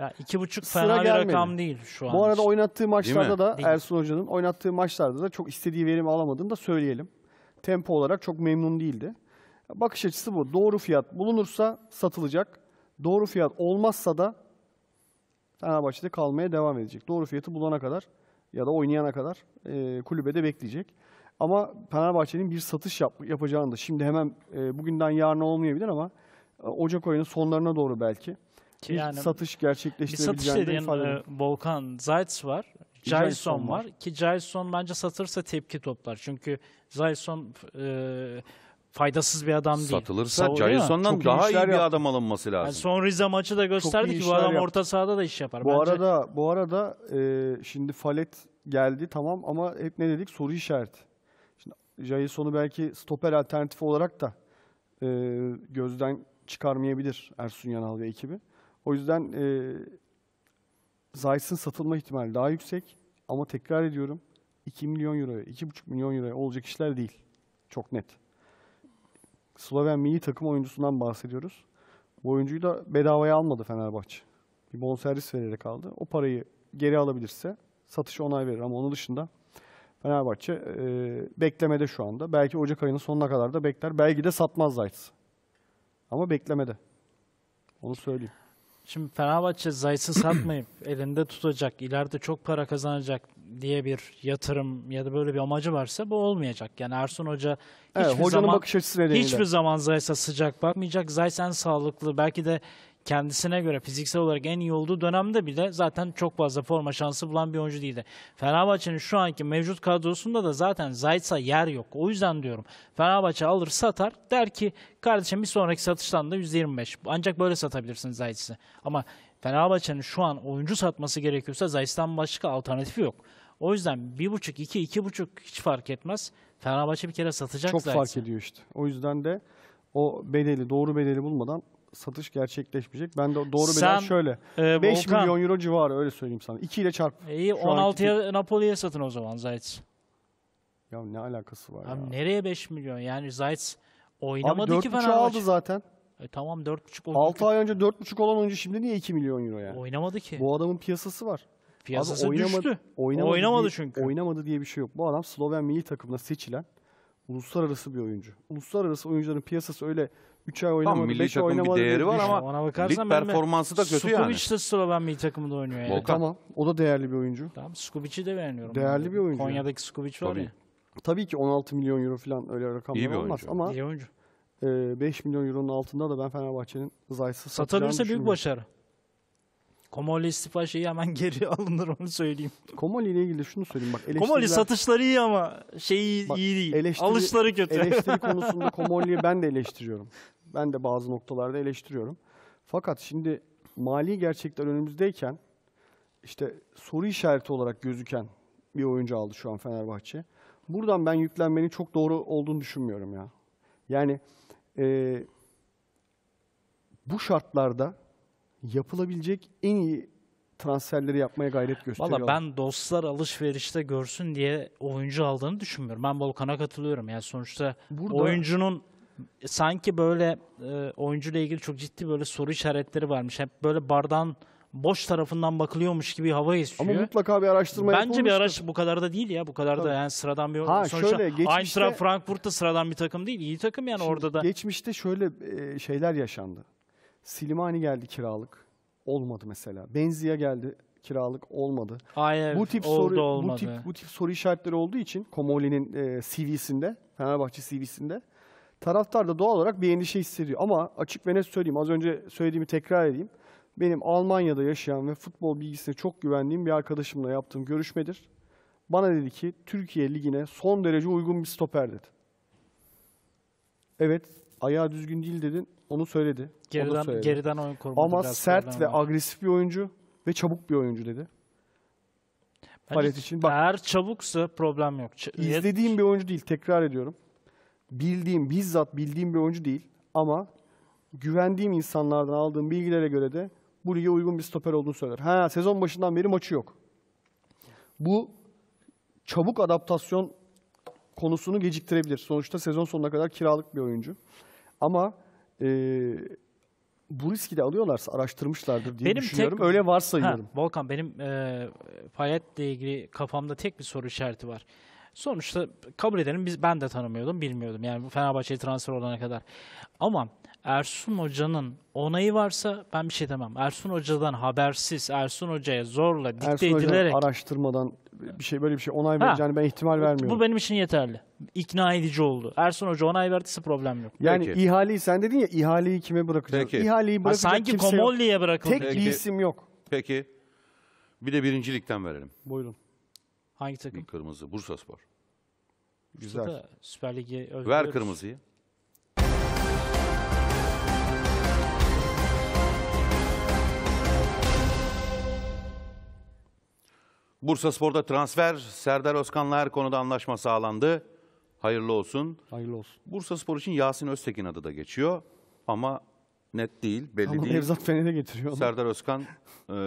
Ya iki buçuk fena Sıra bir rakam değil şu an. Bu arada oynattığı maçlarda da Değil. Ersun Hoca'nın oynattığı maçlarda da çok istediği verim alamadığını da söyleyelim. Tempo olarak çok memnun değildi. Bakış açısı bu. Doğru fiyat bulunursa satılacak. Doğru fiyat olmazsa da Fenerbahçe'de kalmaya devam edecek. Doğru fiyatı bulana kadar ya da oynayana kadar e, kulübede bekleyecek. Ama Fenerbahçe'nin bir satış yap, yapacağını da şimdi hemen e, bugünden yarına olmayabilir ama e, Ocak ayının sonlarına doğru belki ki yani, satış gerçekleştirebileceğini bir satış dediğin e, Volkan Zayt's var. Jason var. var ki Jason bence satırsa tepki toplar. Çünkü Jason e, faydasız bir adam değil. Satılırsa Jason'dan daha iyi yaptı. bir adam alınması lazım. Yani son Rize maçı da gösterdi ki bu adam yaptı. orta sahada da iş yapar. Bu bence... arada bu arada e, şimdi Falet geldi tamam ama hep ne dedik soru işareti. Şimdi Jason'u belki stoper alternatifi olarak da e, gözden çıkarmayabilir Ersun Yanal ve ekibi. O yüzden e, Zeiss'in satılma ihtimali daha yüksek. Ama tekrar ediyorum 2 milyon euroya, 2,5 milyon euroya olacak işler değil. Çok net. Sloven milli takım oyuncusundan bahsediyoruz. Bu oyuncuyu da bedavaya almadı Fenerbahçe. Bir bonservis vererek aldı. O parayı geri alabilirse satışı onay verir ama onun dışında Fenerbahçe e, beklemede şu anda. Belki Ocak ayının sonuna kadar da bekler. Belki de satmaz Zayt'sı. Ama beklemede. Onu söyleyeyim. Şimdi Fenerbahçe Zayt'ı satmayıp elinde tutacak, ileride çok para kazanacak diye bir yatırım ya da böyle bir amacı varsa bu olmayacak. Yani Ersun Hoca hiçbir evet, zaman bakış açısı hiçbir zaman Zayt'a sıcak bakmayacak. Zayt en sağlıklı belki de kendisine göre fiziksel olarak en iyi olduğu dönemde bile zaten çok fazla forma şansı bulan bir oyuncu değildi. Fenerbahçe'nin şu anki mevcut kadrosunda da zaten Zayt'sa yer yok. O yüzden diyorum Fenerbahçe alır satar der ki kardeşim bir sonraki satıştan da %25. Ancak böyle satabilirsin Zayt'si. Ama Fenerbahçe'nin şu an oyuncu satması gerekiyorsa Zayt'tan başka alternatifi yok. O yüzden 1.5, 2, 2.5 hiç fark etmez. Fenerbahçe bir kere satacak Çok Zayt'si. fark ediyor işte. O yüzden de o bedeli, doğru bedeli bulmadan satış gerçekleşmeyecek. Ben de doğru Sen, beden şöyle. E, 5 Volkan, milyon euro civarı öyle söyleyeyim sana. 2 ile çarp. İyi 16'ya Napoli'ye satın o zaman Zayt. Ya ne alakası var Abi ya? Nereye 5 milyon? Yani Zayt oynamadı Abi ki Fenerbahçe. aldı zaten. E, tamam 4.5 6 ay önce 4.5 olan oyuncu şimdi niye 2 milyon euro yani? Oynamadı ki. Bu adamın piyasası var. Piyasası Abi, oynamadı, düştü. Oynamadı, oynamadı diye, çünkü. Oynamadı diye bir şey yok. Bu adam Sloven milli takımına seçilen uluslararası bir oyuncu. Uluslararası oyuncuların piyasası öyle 3 ay oynamadı, 5 tamam, milli beş bir değeri var ama ona bakarsan lig performansı da kötü Skubic yani. Skubic de sıradan milli takımda oynuyor yani. Volkan. Tamam. O da değerli bir oyuncu. Tamam. Skubic'i de beğeniyorum. Değerli bir oyuncu. Konya'daki Skubic var Tabii. ya. Tabii ki 16 milyon euro falan öyle rakamlar İyi bir olmaz oyuncu. ama İyi oyuncu. 5 e, milyon euronun altında da ben Fenerbahçe'nin zayısı. satacağını Satabilirse büyük başarı. Komoli sipariş şeyi hemen geri alınır onu söyleyeyim. Komoli ile ilgili şunu söyleyeyim bak. Eleştiriler... Komoli satışları iyi ama şey iyi değil. Eleştiri, Alışları kötü. Eleştiri konusunda Komoli'yi ben de eleştiriyorum. Ben de bazı noktalarda eleştiriyorum. Fakat şimdi mali gerçekler önümüzdeyken işte soru işareti olarak gözüken bir oyuncu aldı şu an Fenerbahçe. Buradan ben yüklenmenin çok doğru olduğunu düşünmüyorum ya. Yani e, bu şartlarda yapılabilecek en iyi transferleri yapmaya gayret gösteriyorlar. Valla ben dostlar alışverişte görsün diye oyuncu aldığını düşünmüyorum. Ben Volkan'a katılıyorum. Yani sonuçta Burada... oyuncunun sanki böyle e, ile ilgili çok ciddi böyle soru işaretleri varmış. Hep böyle bardan boş tarafından bakılıyormuş gibi hava esiyor. Ama mutlaka bir araştırma Bence bir araç bu kadar da değil ya. Bu kadar da yani sıradan bir ha, sonuçta şöyle, geçmişte, Eintracht Frankfurt da sıradan bir takım değil. İyi takım yani orada da. Geçmişte şöyle e, şeyler yaşandı. Silimani geldi kiralık. Olmadı mesela. Benzia geldi kiralık olmadı. Hayır, bu tip oldu, soru olmadı. bu tip bu tip soru işaretleri olduğu için Komoli'nin e, CV'sinde, Fenerbahçe CV'sinde taraftar da doğal olarak bir endişe hissediyor. Ama açık ve net söyleyeyim, az önce söylediğimi tekrar edeyim. Benim Almanya'da yaşayan ve futbol bilgisine çok güvendiğim bir arkadaşımla yaptığım görüşmedir. Bana dedi ki Türkiye ligine son derece uygun bir stoper dedi. Evet, ayağı düzgün değil dedin. Onu söyledi. Geriden, söyledi. geriden oyun kurmadı. Ama sert ve agresif bir oyuncu ve çabuk bir oyuncu dedi. Palet için. Bak, eğer çabuksa problem yok. Ç izlediğim bir oyuncu değil. Tekrar ediyorum. Bildiğim, bizzat bildiğim bir oyuncu değil. Ama güvendiğim insanlardan aldığım bilgilere göre de bu lige uygun bir stoper olduğunu söyler. Ha sezon başından beri maçı yok. Bu çabuk adaptasyon konusunu geciktirebilir. Sonuçta sezon sonuna kadar kiralık bir oyuncu. Ama e, bu riski de alıyorlarsa araştırmışlardır diye benim düşünüyorum. Tek, Öyle varsayıyorum. Ha, Volkan benim e, fayetle ilgili kafamda tek bir soru işareti var. Sonuçta kabul edelim biz ben de tanımıyordum, bilmiyordum. Yani Fenerbahçe'ye transfer olana kadar. Ama Ersun Hoca'nın onayı varsa ben bir şey demem. Ersun Hoca'dan habersiz, Ersun Hoca'ya zorla dikte Ersun edilerek... Ersun araştırmadan bir şey böyle bir şey onay vereceğini ben ihtimal vermiyorum. Bu benim için yeterli. İkna edici oldu. Ersun Hoca onay verdiyse problem yok. Yani Peki. ihaleyi sen dedin ya ihaleyi kime bırakacağız? Peki. İhaleyi Ha, sanki kimse Komolli'ye bırakıldı. Tek bir isim yok. Peki bir de birincilikten verelim. Buyurun. Hangi takım? Kırmızı Bursaspor. Güzel. Da Süper Lig'i Ver kırmızıyı. Bursa Spor'da transfer Serdar Özkan'la her konuda anlaşma sağlandı. Hayırlı olsun. Hayırlı olsun. Bursa Spor için Yasin Öztekin adı da geçiyor ama net değil, belli ama değil. Nevzat Fener'e getiriyor. Serdar Özkan e,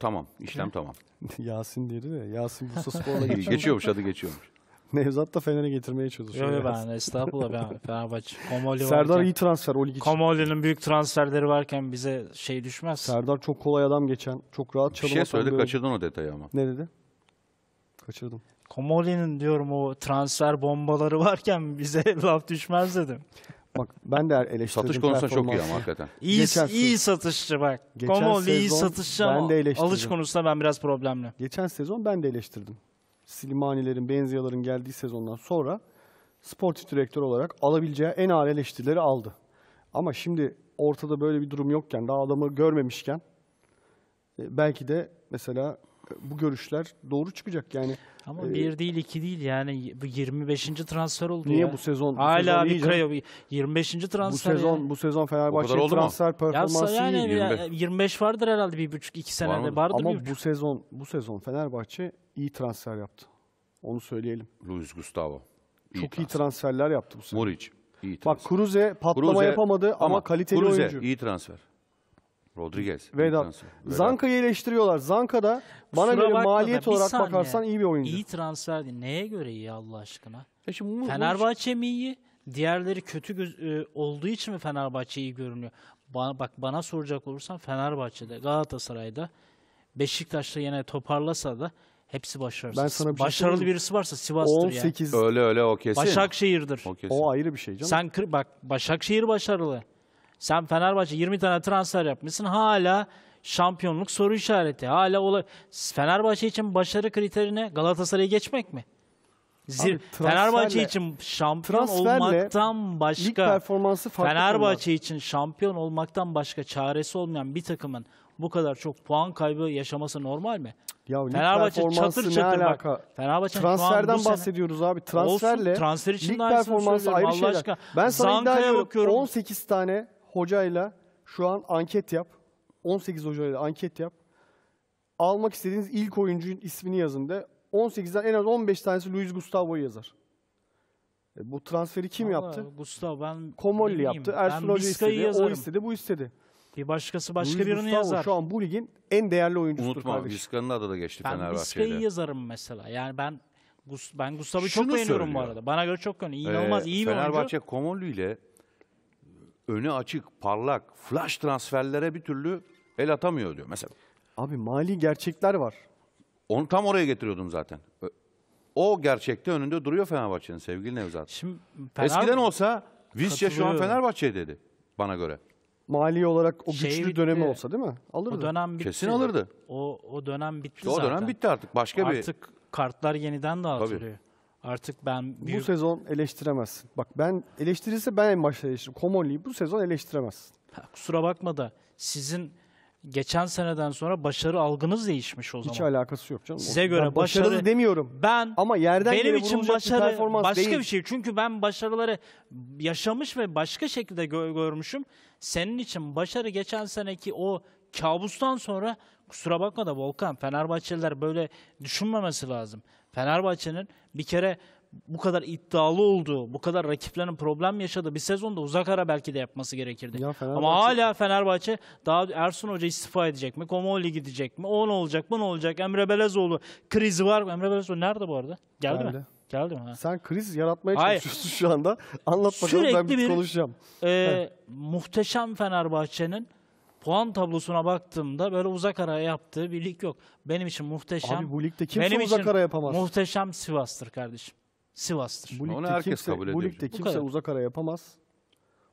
tamam, işlem tamam. Yasin diğeri de Yasin Bursa Spor'la geçiyor. Geçiyormuş adı geçiyormuş. Nevzat da Fener'e getirmeye çalışıyor. Yok ben estağfurullah ben Fenerbahçe. Komoli Serdar varken, iyi transfer o lig için. Komoli'nin büyük transferleri varken bize şey düşmez. Serdar çok kolay adam geçen. Çok rahat Bir şey söyledi kaçırdın o detayı ama. Ne dedi? Kaçırdım. Komoli'nin diyorum o transfer bombaları varken bize laf düşmez dedim. Bak ben de eleştirdim. Satış konusunda çok iyi ama hakikaten. İyi, Geçen iyi satışçı bak. Geçen Komoli iyi satışçı ben ama de alış konusunda ben biraz problemli. Geçen sezon ben de eleştirdim. Slimanilerin, Benziyaların geldiği sezondan sonra sportif direktör olarak alabileceği en ağır eleştirileri aldı. Ama şimdi ortada böyle bir durum yokken, daha adamı görmemişken e, belki de mesela bu görüşler doğru çıkacak yani. Ama e, bir değil iki değil yani bu 25. transfer oldu Niye ya. bu sezon? Bu Hala sezon bir krayo 25. transfer. Bu sezon ya. bu sezon Fenerbahçe transfer mu? performansı ya, yani, 25. 25 vardır herhalde bir buçuk iki senede Var vardır. Ama bu sezon bu sezon Fenerbahçe iyi transfer yaptı. Onu söyleyelim. Luis Gustavo. İyi Çok transfer. iyi transferler yaptı bu sezon. Muric iyi transfer. Bak Cruze patlama Cruze, yapamadı ama, ama kaliteli Cruze, oyuncu. iyi transfer. Rodriguez. Vedat. Zanka'yı eleştiriyorlar. Zanka da bana Kusura göre maliyet olarak saniye. bakarsan iyi bir oyuncu. İyi transferdi. Neye göre iyi Allah aşkına? Ya e şimdi bu- bu- Fenerbahçe mi iyi? Diğerleri kötü göz- e, olduğu için mi Fenerbahçe iyi görünüyor? Ba- bak bana soracak olursan Fenerbahçe'de, Galatasaray'da, Beşiktaş'ta yine toparlasa da hepsi başarısız. Ben sana bir şey Başarılı söyleyeyim birisi varsa Sivas'tır yani. 18 Öyle öyle o kesin. Başakşehir'dir. O kesin. o ayrı bir şey canım. Sen kır, bak Başakşehir başarılı. Sen Fenerbahçe 20 tane transfer yapmışsın hala şampiyonluk soru işareti. Hala ola Fenerbahçe için başarı kriterine Galatasaray'ı geçmek mi? Zir Abi, Fenerbahçe için şampiyon olmaktan başka performansı Fenerbahçe olmaz. için şampiyon olmaktan başka çaresi olmayan bir takımın bu kadar çok puan kaybı yaşaması normal mi? Ya Fenerbahçe çatır çatır alaka? bak. Fenerbahçe transferden sene... bahsediyoruz abi. Transferle Olsun, transfer için lig performansı ayrı Allah şeyler. Aşkına. Ben sana Zanka'ya bakıyorum. 18 tane hocayla şu an anket yap. 18 hocayla anket yap. Almak istediğiniz ilk oyuncunun ismini yazın de. 18'den en az 15 tanesi Luis Gustavo'yu yazar. E, bu transferi kim Vallahi yaptı? Gustavo ben Komolli yaptı. Ersun Hoca istedi, yazarım. o istedi, bu istedi. Bir başkası başka Luis birini Gustavo yazar. şu an bu ligin en değerli oyuncusu. Unutma kardeşim. adı da geçti Ben Fenerbahçe'de. yazarım mesela. Yani ben Gus- ben Gustavo'yu çok Şunu beğeniyorum bu arada. Bana göre çok önemli. İnanılmaz Ee, iyi bir oyuncu. Fenerbahçe Komolli ile önü açık, parlak, flash transferlere bir türlü el atamıyor diyor mesela. Abi mali gerçekler var. Onu tam oraya getiriyordum zaten. O gerçekte önünde duruyor Fenerbahçe'nin sevgili Nevzat. Şimdi Fener... Eskiden olsa Vizce şu an Fenerbahçe dedi bana göre. Mali olarak o şey güçlü bitti. dönemi olsa değil mi? Alırdı. O dönem bitti. Kesin alırdı. O, o dönem bitti işte zaten. O dönem bitti artık. Başka artık bir... Artık kartlar yeniden dağıtılıyor. Tabii. Artık ben... Bir... Bu sezon eleştiremez. Bak ben eleştirirse ben en başta eleştiririm. Komolli'yi bu sezon eleştiremez. Ha, kusura bakma da sizin geçen seneden sonra başarı algınız değişmiş o zaman. Hiç alakası yok canım. Size göre ben başarı, başarı demiyorum. Ben ama yerden benim için başarı bir başka değil. bir şey. Çünkü ben başarıları yaşamış ve başka şekilde gö görmüşüm. Senin için başarı geçen seneki o kabustan sonra kusura bakma da Volkan Fenerbahçeliler böyle düşünmemesi lazım. Fenerbahçe'nin bir kere bu kadar iddialı olduğu, bu kadar rakiplerin problem yaşadığı bir sezonda uzak ara belki de yapması gerekirdi. Ya Ama hala Fenerbahçe daha Ersun Hoca istifa edecek mi? Komoli gidecek mi? O ne olacak? Bu ne olacak? Emre Belezoğlu krizi var mı? Emre Belezoğlu nerede bu arada? Geldi, Geldi. mi? Geldi mi? Ha. Sen kriz yaratmaya Hayır. çalışıyorsun şu anda. Anlat bakalım Sürekli ben bir konuşacağım. E, muhteşem Fenerbahçe'nin puan tablosuna baktığımda böyle uzak ara yaptığı bir lig yok. Benim için muhteşem. Abi bu ligde kimse benim uzak için ara yapamaz. Muhteşem Sivas'tır kardeşim. Sivas'tır. Bu ligde Onu herkes kimse, kabul ediyor. Bu ligde kimse bu uzak ara yapamaz.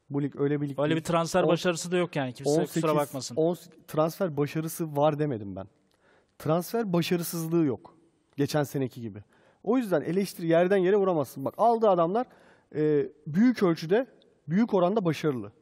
Bu lig öyle bir lig Öyle bir transfer on, başarısı da yok yani kimse 18, kusura bakmasın. 10, transfer başarısı var demedim ben. Transfer başarısızlığı yok. Geçen seneki gibi. O yüzden eleştiri yerden yere vuramazsın. Bak aldı adamlar e, büyük ölçüde, büyük oranda başarılı.